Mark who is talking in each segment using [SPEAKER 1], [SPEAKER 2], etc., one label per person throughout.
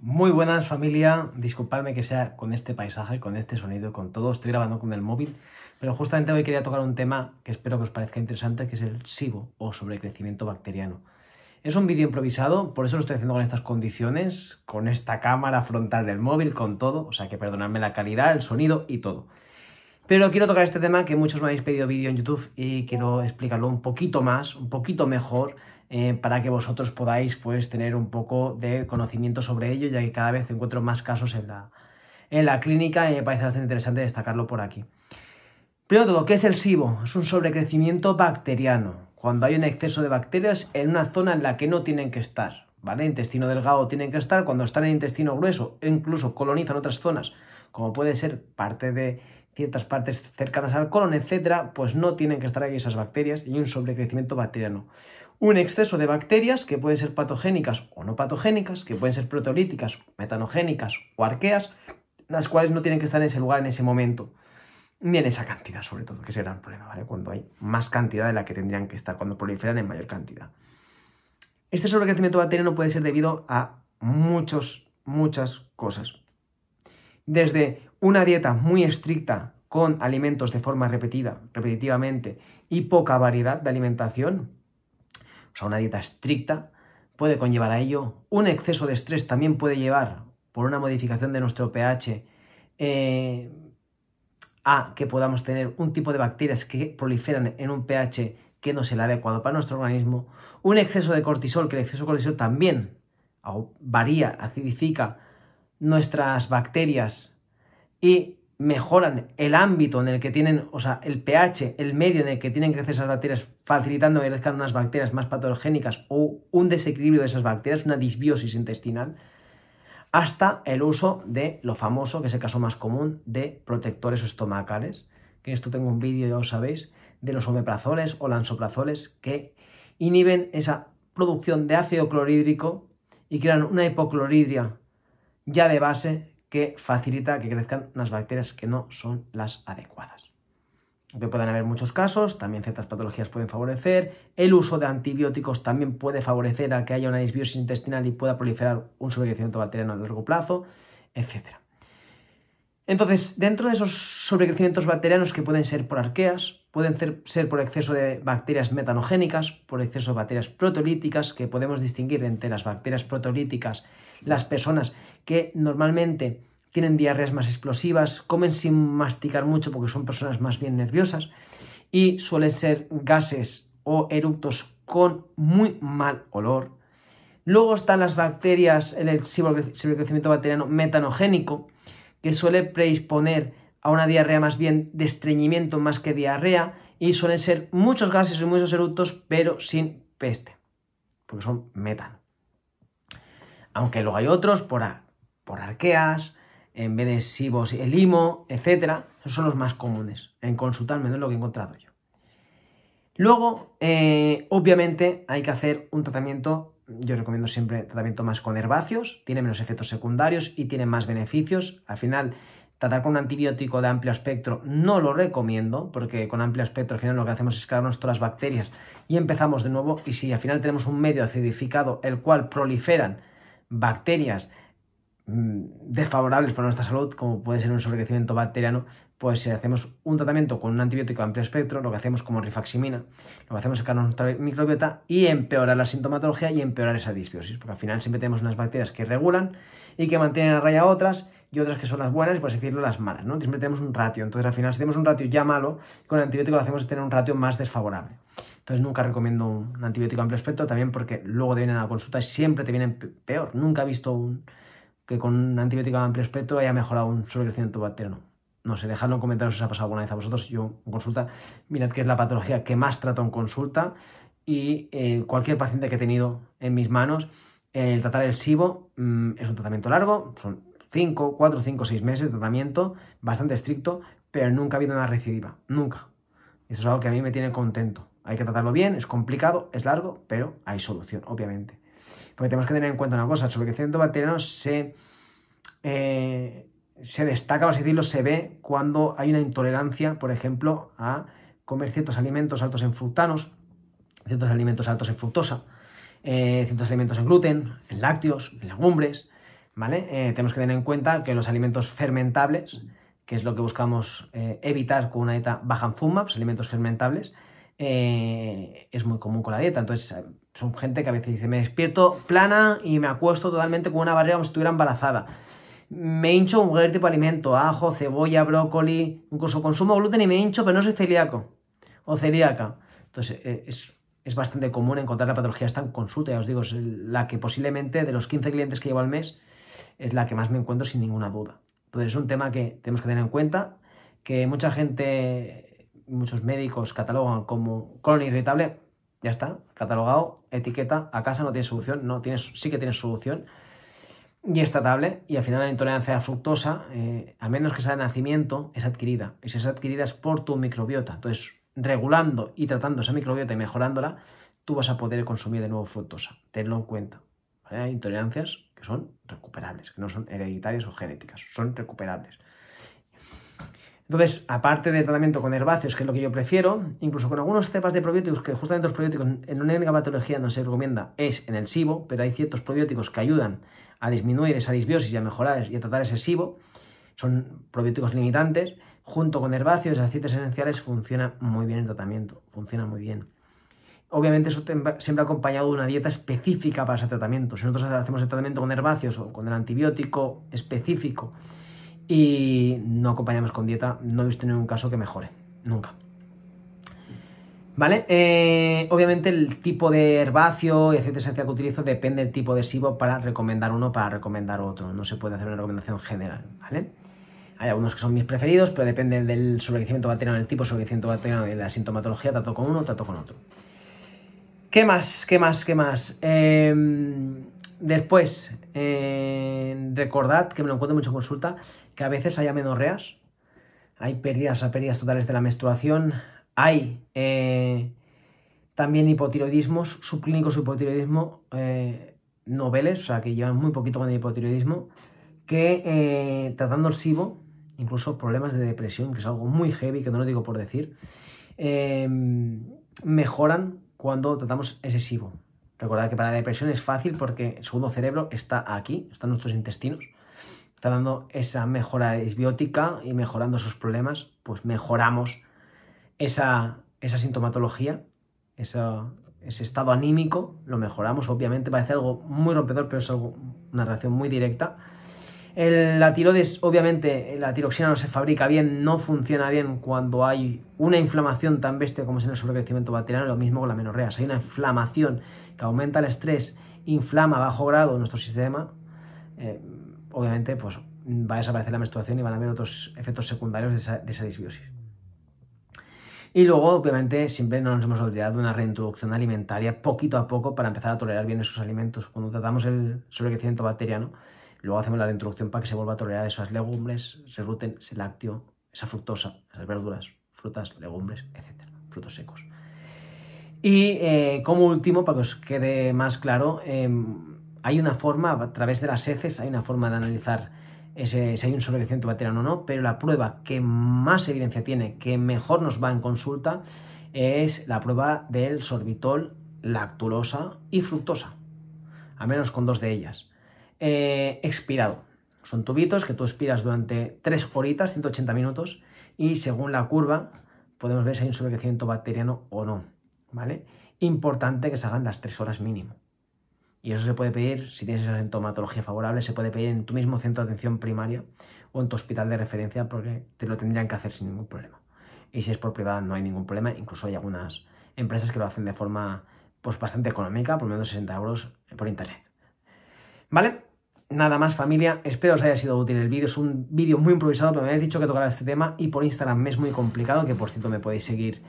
[SPEAKER 1] Muy buenas familia, disculpadme que sea con este paisaje, con este sonido, con todo, estoy grabando con el móvil, pero justamente hoy quería tocar un tema que espero que os parezca interesante, que es el SIBO o sobrecrecimiento bacteriano. Es un vídeo improvisado, por eso lo estoy haciendo con estas condiciones, con esta cámara frontal del móvil, con todo, o sea que perdonadme la calidad, el sonido y todo. Pero quiero tocar este tema que muchos me habéis pedido vídeo en YouTube y quiero explicarlo un poquito más, un poquito mejor, eh, para que vosotros podáis pues tener un poco de conocimiento sobre ello, ya que cada vez encuentro más casos en la, en la clínica y me parece bastante interesante destacarlo por aquí. Primero todo, ¿qué es el SIBO? Es un sobrecrecimiento bacteriano cuando hay un exceso de bacterias en una zona en la que no tienen que estar. ¿Vale? Intestino delgado tienen que estar cuando están en intestino grueso, e incluso colonizan otras zonas, como pueden ser parte de ciertas partes cercanas al colon, etcétera, pues no tienen que estar ahí esas bacterias y un sobrecrecimiento bacteriano. Un exceso de bacterias que pueden ser patogénicas o no patogénicas, que pueden ser proteolíticas, metanogénicas o arqueas, las cuales no tienen que estar en ese lugar en ese momento ni en esa cantidad, sobre todo, que es el gran problema, ¿vale? Cuando hay más cantidad de la que tendrían que estar, cuando proliferan en mayor cantidad. Este sobrecrecimiento bacteriano puede ser debido a muchos, muchas cosas. Desde una dieta muy estricta con alimentos de forma repetida, repetitivamente, y poca variedad de alimentación, o sea, una dieta estricta, puede conllevar a ello. Un exceso de estrés también puede llevar, por una modificación de nuestro pH, eh, a que podamos tener un tipo de bacterias que proliferan en un pH que no es el adecuado para nuestro organismo, un exceso de cortisol, que el exceso de cortisol también varía, acidifica nuestras bacterias y mejoran el ámbito en el que tienen, o sea, el pH, el medio en el que tienen que crecer esas bacterias, facilitando que crezcan unas bacterias más patogénicas o un desequilibrio de esas bacterias, una disbiosis intestinal, hasta el uso de lo famoso, que es el caso más común, de protectores estomacales, que esto tengo un vídeo, ya lo sabéis, de los omeprazoles o lansoprazoles que inhiben esa producción de ácido clorhídrico y crean una hipoclorhidria ya de base que facilita que crezcan unas bacterias que no son las adecuadas que puedan haber muchos casos, también ciertas patologías pueden favorecer. El uso de antibióticos también puede favorecer a que haya una disbiosis intestinal y pueda proliferar un sobrecrecimiento bacteriano a largo plazo, etc. Entonces, dentro de esos sobrecrecimientos bacterianos que pueden ser por arqueas, pueden ser, ser por exceso de bacterias metanogénicas, por exceso de bacterias proteolíticas, que podemos distinguir entre las bacterias proteolíticas, las personas que normalmente tienen diarreas más explosivas, comen sin masticar mucho porque son personas más bien nerviosas y suelen ser gases o eructos con muy mal olor. Luego están las bacterias, el crecimiento bacteriano metanogénico, que suele predisponer a una diarrea más bien de estreñimiento más que diarrea y suelen ser muchos gases y muchos eructos, pero sin peste, porque son metano. Aunque luego hay otros por arqueas, en vez de el LIMO, etcétera. Esos son los más comunes en consultarme, no lo que he encontrado yo. Luego, eh, obviamente, hay que hacer un tratamiento, yo recomiendo siempre tratamiento más con herbáceos, tiene menos efectos secundarios y tiene más beneficios. Al final, tratar con un antibiótico de amplio espectro no lo recomiendo, porque con amplio espectro al final lo que hacemos es cargarnos todas las bacterias y empezamos de nuevo. Y si al final tenemos un medio acidificado, el cual proliferan bacterias Mm, desfavorables para nuestra salud, como puede ser un sobrecrecimiento bacteriano, pues si hacemos un tratamiento con un antibiótico amplio espectro, lo que hacemos como rifaximina, lo que hacemos es sacarnos nuestra microbiota y empeorar la sintomatología y empeorar esa disbiosis, porque al final siempre tenemos unas bacterias que regulan y que mantienen a raya otras y otras que son las buenas, y por así decirlo, las malas, ¿no? Siempre tenemos un ratio, entonces al final si tenemos un ratio ya malo, con el antibiótico lo hacemos es tener un ratio más desfavorable. Entonces nunca recomiendo un antibiótico amplio espectro, también porque luego te vienen a la consulta y siempre te vienen peor. Nunca he visto un que con un antibiótico de amplio espectro haya mejorado un solo crecimiento bacteriano. No sé, dejadlo en comentarios si os ha pasado alguna vez a vosotros. Yo en consulta, mirad que es la patología que más trato en consulta y eh, cualquier paciente que he tenido en mis manos, el tratar el SIBO mm, es un tratamiento largo, son 5, 4, 5, 6 meses de tratamiento, bastante estricto, pero nunca ha habido una recidiva, nunca. Eso es algo que a mí me tiene contento. Hay que tratarlo bien, es complicado, es largo, pero hay solución, obviamente. Porque tenemos que tener en cuenta una cosa, el sobrecrecimiento bacteriano se, eh, se destaca, o así decirlo, se ve cuando hay una intolerancia, por ejemplo, a comer ciertos alimentos altos en fructanos, ciertos alimentos altos en fructosa, eh, ciertos alimentos en gluten, en lácteos, en legumbres, ¿vale? Eh, tenemos que tener en cuenta que los alimentos fermentables, que es lo que buscamos evitar con una dieta baja en FUMAPs, pues, alimentos fermentables, eh, es muy común con la dieta. Entonces, eh, son gente que a veces dice, me despierto plana y me acuesto totalmente con una barriga como si estuviera embarazada. Me hincho un gran tipo de alimento, ajo, cebolla, brócoli, incluso consumo gluten y me hincho, pero no soy celíaco o celíaca. Entonces, eh, es, bastante común encontrar la patología esta en consulta, ya os digo, es la que posiblemente de los 15 clientes que llevo al mes es la que más me encuentro sin ninguna duda. Entonces, es un tema que tenemos que tener en cuenta, que mucha gente muchos médicos catalogan como colon irritable, ya está, catalogado, etiqueta, a casa no tiene solución, no, tiene, sí que tiene solución y es tratable y al final la intolerancia a fructosa, eh, a menos que sea de nacimiento, es adquirida. Y si es adquirida es por tu microbiota. Entonces, regulando y tratando esa microbiota y mejorándola, tú vas a poder consumir de nuevo fructosa. Tenlo en cuenta. Hay intolerancias que son recuperables, que no son hereditarias o genéticas, son recuperables. Entonces, aparte del tratamiento con herbáceos, que es lo que yo prefiero, incluso con algunos cepas de probióticos, que justamente los probióticos en una patología no se recomienda, es en el SIBO, pero hay ciertos probióticos que ayudan a disminuir esa disbiosis y a mejorar y a tratar ese SIBO, son probióticos limitantes, junto con herbáceos y aceites esenciales funciona muy bien el tratamiento, funciona muy bien. Obviamente eso siempre acompañado de una dieta específica para ese tratamiento. Si nosotros hacemos el tratamiento con herbáceos o con el antibiótico específico y no acompañamos con dieta, no he visto ningún caso que mejore, nunca. ¿Vale? Eh, obviamente el tipo de herbáceo y aceite esencial que utilizo depende del tipo de SIBO para recomendar uno para recomendar otro. No se puede hacer una recomendación general, ¿vale? Hay algunos que son mis preferidos, pero depende del sobrecrecimiento bacteriano, el tipo de bacteriano y la sintomatología, trato con uno, trato con otro. ¿Qué más? ¿Qué más? ¿Qué más? Em, después, eh, recordad que me lo encuentro mucho en consulta, que a veces hay amenorreas, hay pérdidas pérdidas totales de la menstruación, hay eh, también hipotiroidismos, subclínicos hipotiroidismo eh, noveles, o sea, que llevan muy poquito con el hipotiroidismo, que eh, tratando el SIBO, incluso problemas de depresión, que es algo muy heavy, que no lo digo por decir, mejoran cuando tratamos ese SIBO. Recordad que para la depresión es fácil porque el segundo cerebro está aquí, están nuestros intestinos está dando esa mejora disbiótica y mejorando sus problemas, pues mejoramos esa, esa sintomatología, ese estado anímico, lo mejoramos. Obviamente parece algo muy rompedor, pero es una relación muy directa. la tiroides, obviamente, la tiroxina no se fabrica bien, no funciona bien cuando hay una inflamación tan bestia como es en el sobrecrecimiento bacteriano, lo mismo con la menorrea. Si hay una inflamación que aumenta el estrés, inflama a bajo grado nuestro sistema, eh, obviamente pues, va a desaparecer la menstruación y van a haber otros efectos secundarios de esa, disbiosis. Y luego, obviamente, siempre no nos hemos olvidado de una reintroducción alimentaria poquito a poco para empezar a tolerar bien esos alimentos. Cuando tratamos el sobrecrecimiento bacteriano, luego hacemos la reintroducción para que se vuelva a tolerar esas legumbres, ese gluten, ese lácteo, esa fructosa, esas verduras, frutas, legumbres, etcétera, Frutos secos. Y eh, como último, para que os quede más claro, em, hay una forma, a través de las heces, hay una forma de analizar si hay un sobrecrecimiento bacteriano o no, pero la prueba que más evidencia tiene, que mejor nos va en consulta, es la prueba del sorbitol, lactulosa y fructosa, al menos con dos de ellas. Eh, expirado. Son tubitos que tú expiras durante 3 horitas, 180 minutos, y según la curva podemos ver si hay un sobrecrecimiento bacteriano o no. ¿vale? Importante que se hagan las 3 horas mínimo. Y eso se puede pedir, si tienes esa entomatología favorable, se puede pedir en tu mismo centro de atención primaria o en tu hospital de referencia porque te lo tendrían que hacer sin ningún problema. Y si es por privada no hay ningún problema, incluso hay algunas empresas que lo hacen de forma pues bastante económica, por menos 60 euros por internet. ¿Vale? Nada más familia, espero os haya sido útil el vídeo, es un vídeo muy improvisado, pero me habéis dicho que tocara este tema y por Instagram es muy complicado, que por cierto me podéis seguir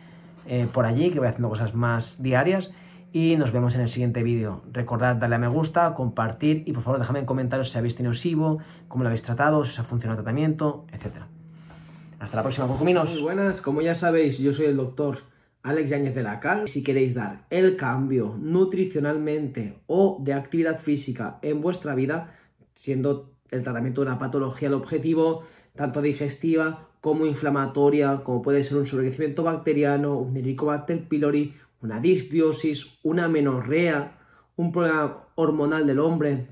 [SPEAKER 1] eh, por allí, que voy haciendo cosas más diarias y nos vemos en el siguiente vídeo. Recordad darle a me gusta, compartir y por favor dejadme en comentarios si habéis tenido SIBO, cómo lo habéis tratado, si os ha funcionado el tratamiento, etc. Hasta la próxima, cucuminos. Muy buenas, como ya sabéis, yo soy el doctor Alex Yáñez de la Cal. Si queréis dar el cambio nutricionalmente o de actividad física en vuestra vida, siendo el tratamiento de una patología el objetivo, tanto digestiva como inflamatoria, como puede ser un sobrecrecimiento bacteriano, un helicobacter pylori una disbiosis, una menorrea, un problema hormonal del hombre,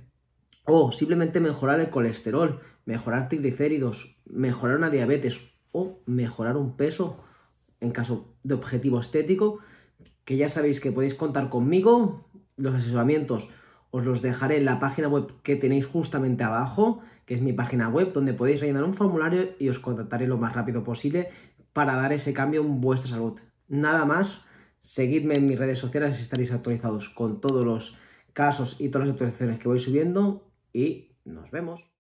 [SPEAKER 1] o simplemente mejorar el colesterol, mejorar triglicéridos, mejorar una diabetes o mejorar un peso en caso de objetivo estético, que ya sabéis que podéis contar conmigo, los asesoramientos os los dejaré en la página web que tenéis justamente abajo, que es mi página web, donde podéis rellenar un formulario y os contactaré lo más rápido posible para dar ese cambio en vuestra salud. Nada más, Seguidme en mis redes sociales si estaréis actualizados con todos los casos y todas las actualizaciones que voy subiendo y nos vemos.